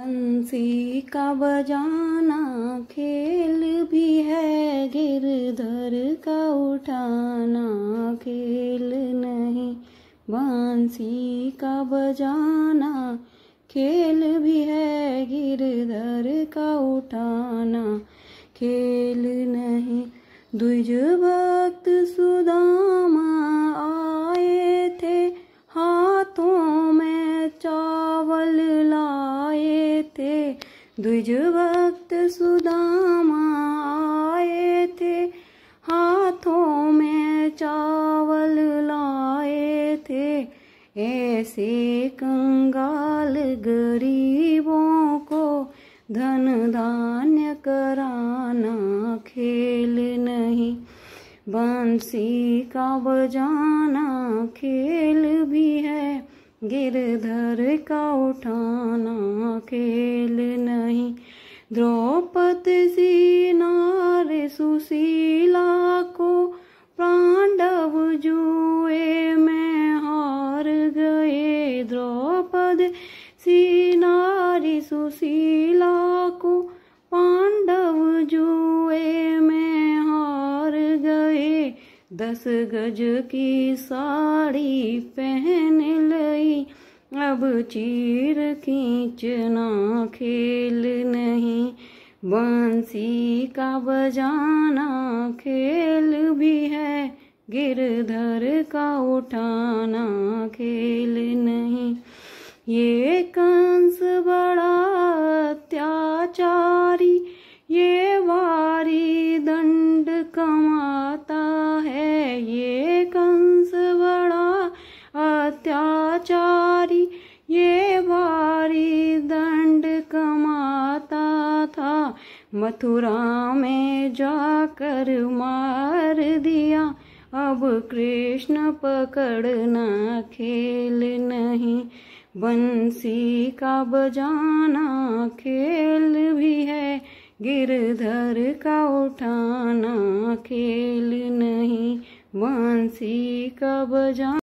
बंसी का बजाना खेल भी है गिरधर का उठाना खेल नहीं बंसी का बजाना खेल भी है गिरधर का उठाना खेल नहीं द्विज भक्त सु द्विज भक्त सुदामा आए थे हाथों में चावल लाए थे ऐसे कंगाल गरीबों को धन धान्य कराना खेल नहीं बंसी का बजाना खेल गिरधर का उठाना खेल नहीं द्रौपद सी नार सुशीला को पांडव जुए में हार गए द्रौपद सी नारी सुशीला को पांडव जुए में हार गए दस गज की साड़ी पहने अब चीर खींचना खेल नहीं बंसी का बजाना खेल भी है गिरधर का उठाना खेल नहीं ये कंस मथुरा में जाकर मार दिया अब कृष्ण पकड़ना खेल नहीं बंसी का बजाना खेल भी है गिरधर का उठाना खेल नहीं बंसी का बजाना